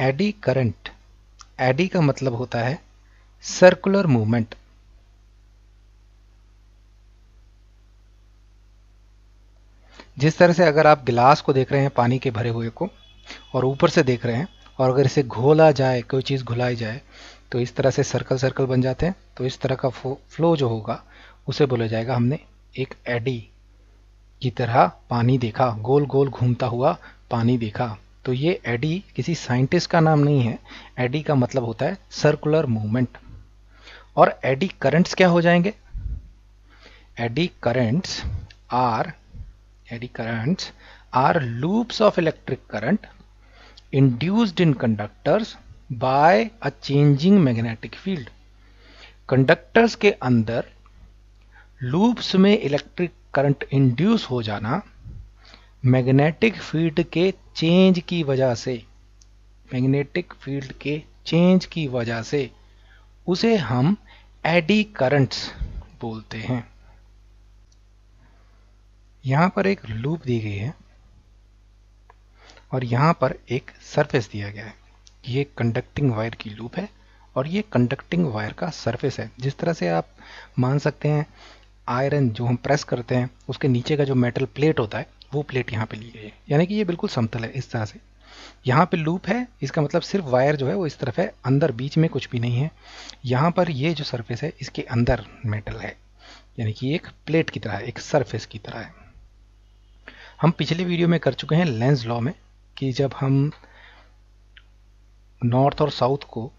AD current AD का मतलब होता है सर्कुलर मूवमेंट जिस तरह से अगर आप गिलास को देख रहे हैं पानी के भरे हुए को और ऊपर से देख रहे हैं और अगर इसे घोला जाए कोई चीज़ घुलाई जाए तो इस तरह से सर्कल सर्कल बन जाते हैं तो इस तरह का फ्लो जो होगा उसे बोला जाएगा हमने एक एडी की तरह पानी देखा गोल गोल घूमता हुआ पानी देखा तो ये एडी किसी साइंटिस्ट का नाम नहीं है एडी का मतलब होता है सर्कुलर मूवमेंट और एडी करंट्स क्या हो जाएंगे eddy currents are eddy currents are loops of electric current induced in conductors by a changing magnetic field conductors के अंदर लूप्स में इलेक्ट्रिक करंट इंड्यूस हो जाना मैग्नेटिक फील्ड के चेंज की वजह से मैग्नेटिक फील्ड के चेंज की वजह से उसे हम एडी करंट्स बोलते हैं यहां पर एक लूप दी गई है और यहां पर एक सरफेस दिया गया है ये कंडक्टिंग वायर की लूप है और ये कंडक्टिंग वायर का सरफेस है जिस तरह से आप मान सकते हैं आयरन जो हम प्रेस करते हैं उसके नीचे का जो मेटल प्लेट होता है वो प्लेट यहाँ पे ली गई है यानी कि ये बिल्कुल समतल है इस तरह से यहाँ पे लूप है इसका मतलब सिर्फ वायर जो है वो इस तरफ है अंदर बीच में कुछ भी नहीं है यहाँ पर ये जो सरफेस है इसके अंदर मेटल है यानी कि एक प्लेट की तरह है एक सरफेस की तरह है हम पिछले वीडियो में कर चुके हैं लेंस लॉ में कि जब हम नॉर्थ और साउथ को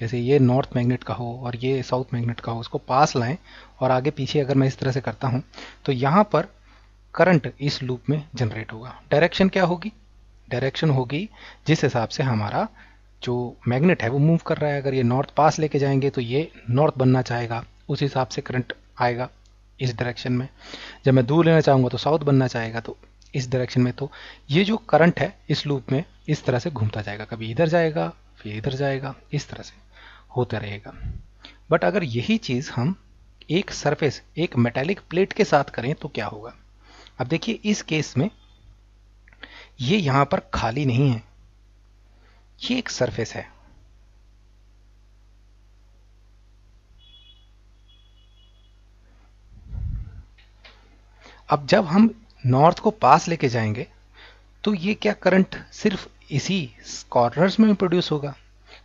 जैसे ये नॉर्थ मैग्नेट का हो और ये साउथ मैग्नेट का हो उसको पास लाएं और आगे पीछे अगर मैं इस तरह से करता हूं तो यहां पर करंट इस लूप में जनरेट होगा डायरेक्शन क्या होगी डायरेक्शन होगी जिस हिसाब से हमारा जो मैग्नेट है वो मूव कर रहा है अगर ये नॉर्थ पास लेके जाएंगे तो ये नॉर्थ बनना चाहेगा उस हिसाब से करंट आएगा इस डायरेक्शन में जब मैं दूर लेना चाहूँगा तो साउथ बनना चाहेगा तो इस डायरेक्शन में तो ये जो करंट है इस लूप में इस तरह से घूमता जाएगा कभी इधर जाएगा फिर इधर जाएगा इस तरह से होता रहेगा बट अगर यही चीज़ हम एक सरफेस एक मेटेलिक प्लेट के साथ करें तो क्या होगा अब देखिए इस केस में ये यहां पर खाली नहीं है ये एक सरफेस है अब जब हम नॉर्थ को पास लेके जाएंगे तो ये क्या करंट सिर्फ इसी कॉर्नर्स में प्रोड्यूस होगा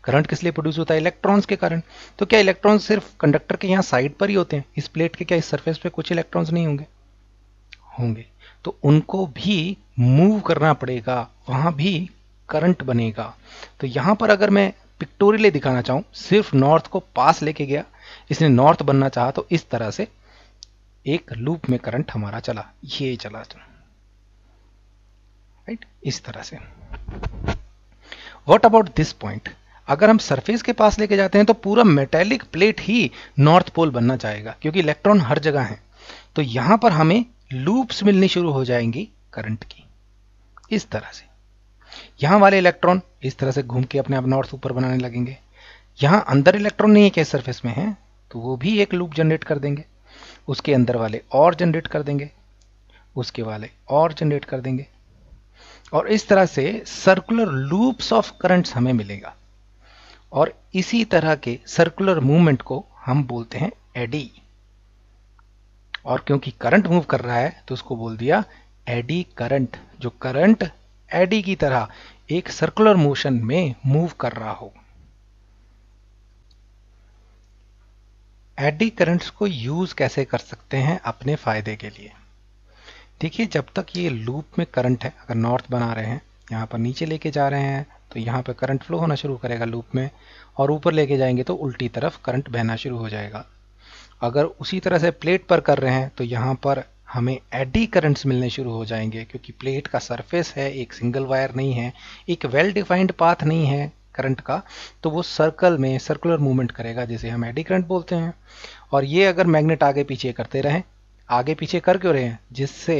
करंट किस लिए प्रोड्यूस होता है इलेक्ट्रॉन्स के कारण तो क्या इलेक्ट्रॉन्स सिर्फ कंडक्टर के यहाँ साइड पर ही होते हैं इस प्लेट के क्या इस सरफेस पे कुछ इलेक्ट्रॉन्स नहीं होंगे होंगे तो उनको भी मूव करना पड़ेगा वहां भी करंट बनेगा तो यहां पर अगर मैं पिक्टोरियल दिखाना चाहूं सिर्फ नॉर्थ को पास लेके गया इसने नॉर्थ बनना चाहा तो इस तरह से एक लूप में करंट हमारा चला ये चला राइट इस तरह से वॉट अबाउट दिस पॉइंट अगर हम सरफेस के पास लेके जाते हैं तो पूरा मेटेलिक प्लेट ही नॉर्थ पोल बनना चाहेगा क्योंकि इलेक्ट्रॉन हर जगह है तो यहां पर हमें लूप्स मिलनी शुरू हो जाएंगी करंट की इस तरह से यहां वाले इलेक्ट्रॉन इस तरह से घूम के अपने आप नॉर्थ ऊपर बनाने लगेंगे यहां अंदर इलेक्ट्रॉन नहीं है क्या सरफेस में है तो वो भी एक लूप जनरेट कर देंगे उसके अंदर वाले और जनरेट कर देंगे उसके वाले और जनरेट कर देंगे और इस तरह से सर्कुलर लूप्स ऑफ करंट्स हमें मिलेगा और इसी तरह के सर्कुलर मूवमेंट को हम बोलते हैं एडी और क्योंकि करंट मूव कर रहा है तो उसको बोल दिया एडी करंट जो करंट एडी की तरह एक सर्कुलर मोशन में मूव कर रहा हो एडी करंट्स को यूज कैसे कर सकते हैं अपने फायदे के लिए देखिए जब तक ये लूप में करंट है अगर नॉर्थ बना रहे हैं यहां पर नीचे लेके जा रहे हैं तो यहां पर करंट फ्लो होना शुरू करेगा लूप में और ऊपर लेके जाएंगे तो उल्टी तरफ करंट बहना शुरू हो जाएगा अगर उसी तरह से प्लेट पर कर रहे हैं तो यहाँ पर हमें एडी करंट्स मिलने शुरू हो जाएंगे क्योंकि प्लेट का सरफेस है एक सिंगल वायर नहीं है एक वेल डिफाइंड पाथ नहीं है करंट का तो वो सर्कल में सर्कुलर मूवमेंट करेगा जिसे हम एडी करंट बोलते हैं और ये अगर मैग्नेट आगे पीछे करते रहें आगे पीछे कर क्यों रहे हैं जिससे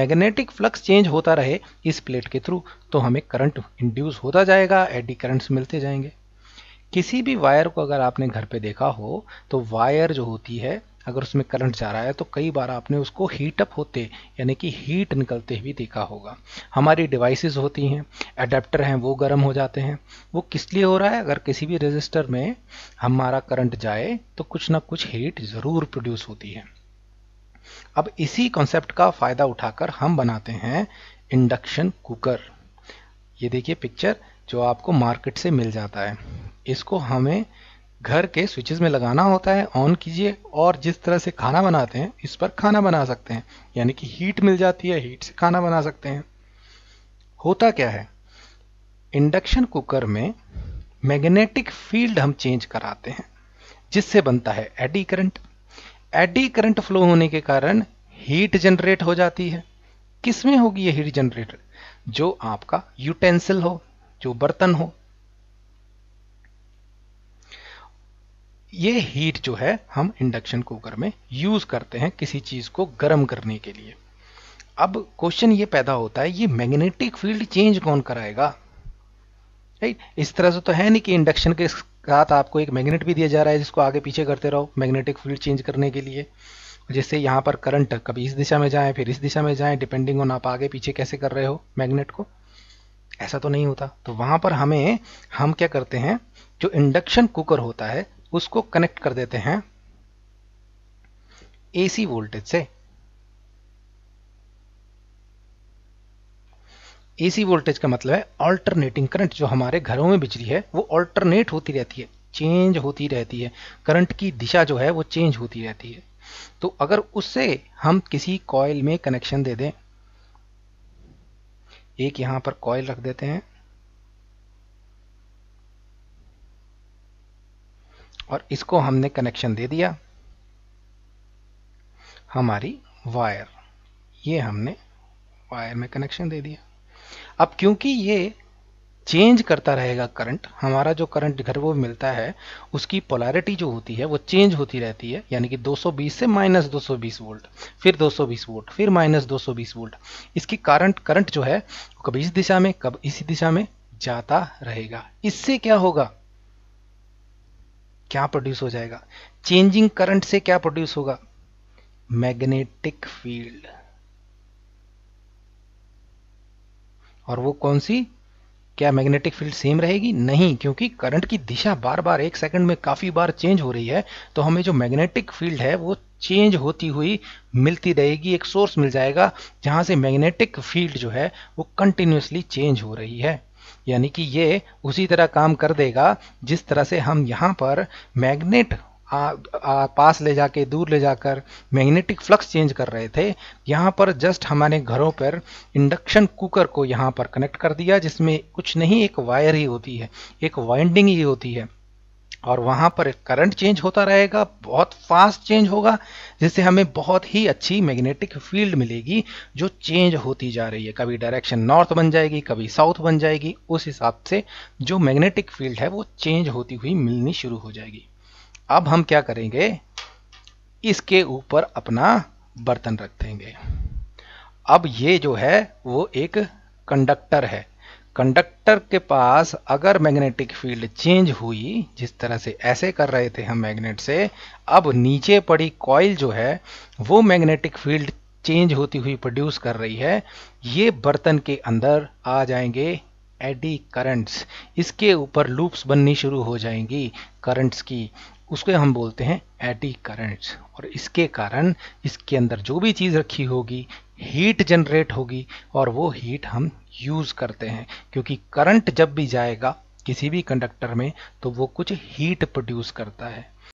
मैग्नेटिक फ्लक्स चेंज होता रहे इस प्लेट के थ्रू तो हमें करंट इंड्यूस होता जाएगा एडी करंट्स मिलते जाएंगे किसी भी वायर को अगर आपने घर पे देखा हो तो वायर जो होती है अगर उसमें करंट जा रहा है तो कई बार आपने उसको हीट अप होते यानी कि हीट निकलते हुए देखा होगा हमारी डिवाइसेस होती हैं अडेप्टर हैं वो गर्म हो जाते हैं वो किस लिए हो रहा है अगर किसी भी रजिस्टर में हमारा करंट जाए तो कुछ ना कुछ हीट ज़रूर प्रोड्यूस होती है अब इसी कॉन्सेप्ट का फ़ायदा उठाकर हम बनाते हैं इंडक्शन कुकर ये देखिए पिक्चर जो आपको मार्केट से मिल जाता है इसको हमें घर के स्विचेस में लगाना होता है ऑन कीजिए और जिस तरह से खाना बनाते हैं इस पर खाना बना सकते हैं यानी कि हीट मिल जाती है हीट से खाना बना सकते हैं होता क्या है इंडक्शन कुकर में मैग्नेटिक फील्ड हम चेंज कराते हैं जिससे बनता है eddy current eddy current flow होने के कारण हीट जनरेट हो जाती है किसमें होगी ये हीट जनरेटर जो आपका यूटेंसिल हो जो बर्तन हो ये हीट जो है हम इंडक्शन कुकर में यूज करते हैं किसी चीज को गर्म करने के लिए अब क्वेश्चन ये पैदा होता है ये मैग्नेटिक फील्ड चेंज कौन कराएगा राइट इस तरह से तो है नहीं कि इंडक्शन के साथ आपको एक मैग्नेट भी दिया जा रहा है जिसको आगे पीछे करते रहो मैग्नेटिक फील्ड चेंज करने के लिए जैसे यहां पर करंट कभी इस दिशा में जाए फिर इस दिशा में जाए डिपेंडिंग ऑन आप आगे पीछे कैसे कर रहे हो मैग्नेट को ऐसा तो नहीं होता तो वहां पर हमें हम क्या करते हैं जो इंडक्शन कुकर होता है उसको कनेक्ट कर देते हैं एसी वोल्टेज से एसी वोल्टेज का मतलब है ऑल्टरनेटिंग करंट जो हमारे घरों में बिजली है वो ऑल्टरनेट होती रहती है चेंज होती रहती है करंट की दिशा जो है वो चेंज होती रहती है तो अगर उससे हम किसी कॉयल में कनेक्शन दे दें एक यहां पर कॉयल रख देते हैं और इसको हमने कनेक्शन दे दिया हमारी वायर ये हमने वायर में कनेक्शन दे दिया अब क्योंकि ये चेंज करता रहेगा करंट हमारा जो करंट घर वो मिलता है उसकी पोलैरिटी जो होती है वो चेंज होती रहती है यानी कि 220 से माइनस दो वोल्ट फिर 220 वोल्ट फिर माइनस दो वोल्ट इसकी करंट करंट जो है कभी इस दिशा में कब इसी दिशा में जाता रहेगा इससे क्या होगा क्या प्रोड्यूस हो जाएगा चेंजिंग करंट से क्या प्रोड्यूस होगा मैग्नेटिक फील्ड और वो कौन सी क्या मैग्नेटिक फील्ड सेम रहेगी नहीं क्योंकि करंट की दिशा बार बार एक सेकंड में काफ़ी बार चेंज हो रही है तो हमें जो मैग्नेटिक फील्ड है वो चेंज होती हुई मिलती रहेगी एक सोर्स मिल जाएगा जहां से मैग्नेटिक फील्ड जो है वो कंटिन्यूसली चेंज हो रही है यानी कि ये उसी तरह काम कर देगा जिस तरह से हम यहाँ पर मैग्नेट आ, आ, पास ले जाके दूर ले जाकर मैग्नेटिक फ्लक्स चेंज कर रहे थे यहाँ पर जस्ट हमारे घरों पर इंडक्शन कुकर को यहाँ पर कनेक्ट कर दिया जिसमें कुछ नहीं एक वायर ही होती है एक वाइंडिंग ही होती है और वहाँ पर करंट चेंज होता रहेगा बहुत फास्ट चेंज होगा जिससे हमें बहुत ही अच्छी मैग्नेटिक फील्ड मिलेगी जो चेंज होती जा रही है कभी डायरेक्शन नॉर्थ बन जाएगी कभी साउथ बन जाएगी उस हिसाब से जो मैग्नेटिक फील्ड है वो चेंज होती हुई मिलनी शुरू हो जाएगी अब हम क्या करेंगे इसके ऊपर अपना बर्तन रख देंगे अब ये जो है वो एक कंडक्टर है कंडक्टर के पास अगर मैग्नेटिक फील्ड चेंज हुई जिस तरह से ऐसे कर रहे थे हम मैग्नेट से अब नीचे पड़ी कॉइल जो है वो मैग्नेटिक फील्ड चेंज होती हुई प्रोड्यूस कर रही है ये बर्तन के अंदर आ जाएंगे एडी करंट्स इसके ऊपर लूप्स बननी शुरू हो जाएंगी करंट्स की उसको हम बोलते हैं एडी करंट्स और इसके कारण इसके अंदर जो भी चीज़ रखी होगी हीट जनरेट होगी और वो हीट हम यूज़ करते हैं क्योंकि करंट जब भी जाएगा किसी भी कंडक्टर में तो वो कुछ हीट प्रोड्यूस करता है